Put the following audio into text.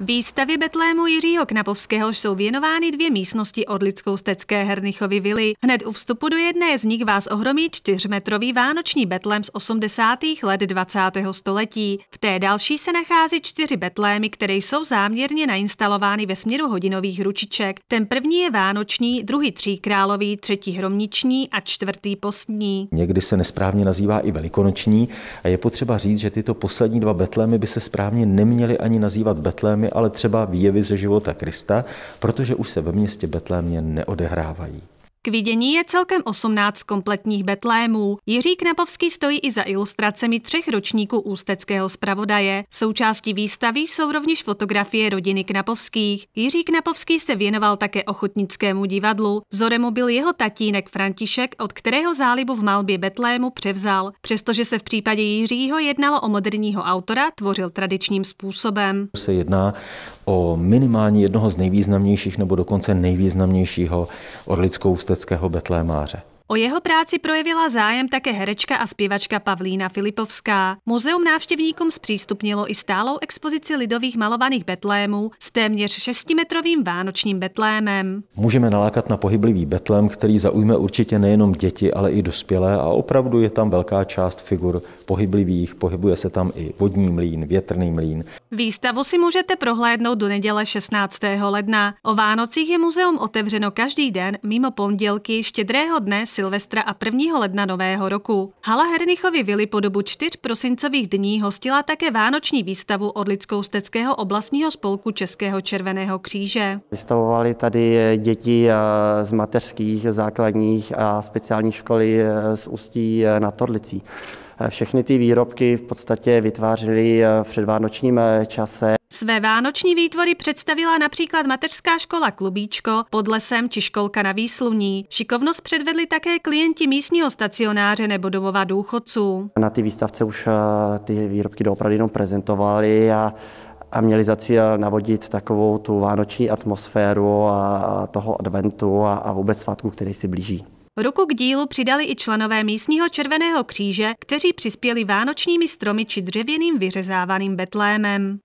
Výstavě Betlému Jiřího Knapovského jsou věnovány dvě místnosti od Lidskou-Stecké Hernichovy vily. Hned u vstupu do jedné z nich vás ohromí čtyřmetrový vánoční betlém z 80. let 20. století. V té další se nachází čtyři betlémy, které jsou záměrně nainstalovány ve směru hodinových ručiček. Ten první je vánoční, druhý tříkrálový, třetí hromniční a čtvrtý postní. Někdy se nesprávně nazývá i velikonoční a je potřeba říct, že tyto poslední dva betlémy by se správně neměly ani nazývat betlémy, ale třeba výjevy ze života Krista, protože už se ve městě Betlémě neodehrávají vidění je celkem 18 kompletních betlémů. Jiří Knapovský stojí i za ilustracemi třech ročníků Ústeckého zpravodaje. Součástí výstavy jsou rovněž fotografie rodiny Knapovských. Jiří Knapovský se věnoval také ochotnickému divadlu. Vzorem mu byl jeho tatínek František, od kterého zálibu v malbě betlému převzal. Přestože se v případě Jiřího jednalo o moderního autora, tvořil tradičním způsobem. Se jedná o minimální jednoho z nejvýznamnějších nebo dokonce nejvýznamnějšího orlickou-ústeckého betlémáře. O jeho práci projevila zájem také herečka a zpěvačka Pavlína Filipovská. Muzeum návštěvníkům zpřístupnilo i stálou expozici lidových malovaných betlémů s téměř 6-metrovým vánočním betlémem. Můžeme nalákat na pohyblivý betlém, který zaujme určitě nejenom děti, ale i dospělé a opravdu je tam velká část figur pohyblivých, pohybuje se tam i vodní mlín, větrný mlín. Výstavu si můžete prohlédnout do neděle 16. ledna. O Vánocích je muzeum otevřeno každý den mimo pondělky štědrého dne Silvestra a 1. ledna nového roku. Hala Hernichovy vily po dobu čtyř prosincových dní hostila také vánoční výstavu Orlickou steckého oblastního spolku Českého červeného kříže. Vystavovali tady eh, děti eh, z mateřských, základních a speciální školy eh, z Ústí na Torlicí. Všechny ty výrobky v podstatě vytvářely v předvánočním čase. Své vánoční výtvory představila například mateřská škola Klubíčko, pod lesem či školka na výsluní. Šikovnost předvedli také klienti místního stacionáře nebo domova důchodců. Na té výstavce už eh, ty výrobky doopravdy jenom prezentovali a a měli za cíl navodit takovou tu vánoční atmosféru a toho adventu a, a vůbec svátku, který si blíží. Ruku k dílu přidali i členové místního Červeného kříže, kteří přispěli vánočními stromy či dřevěným vyřezávaným betlémem.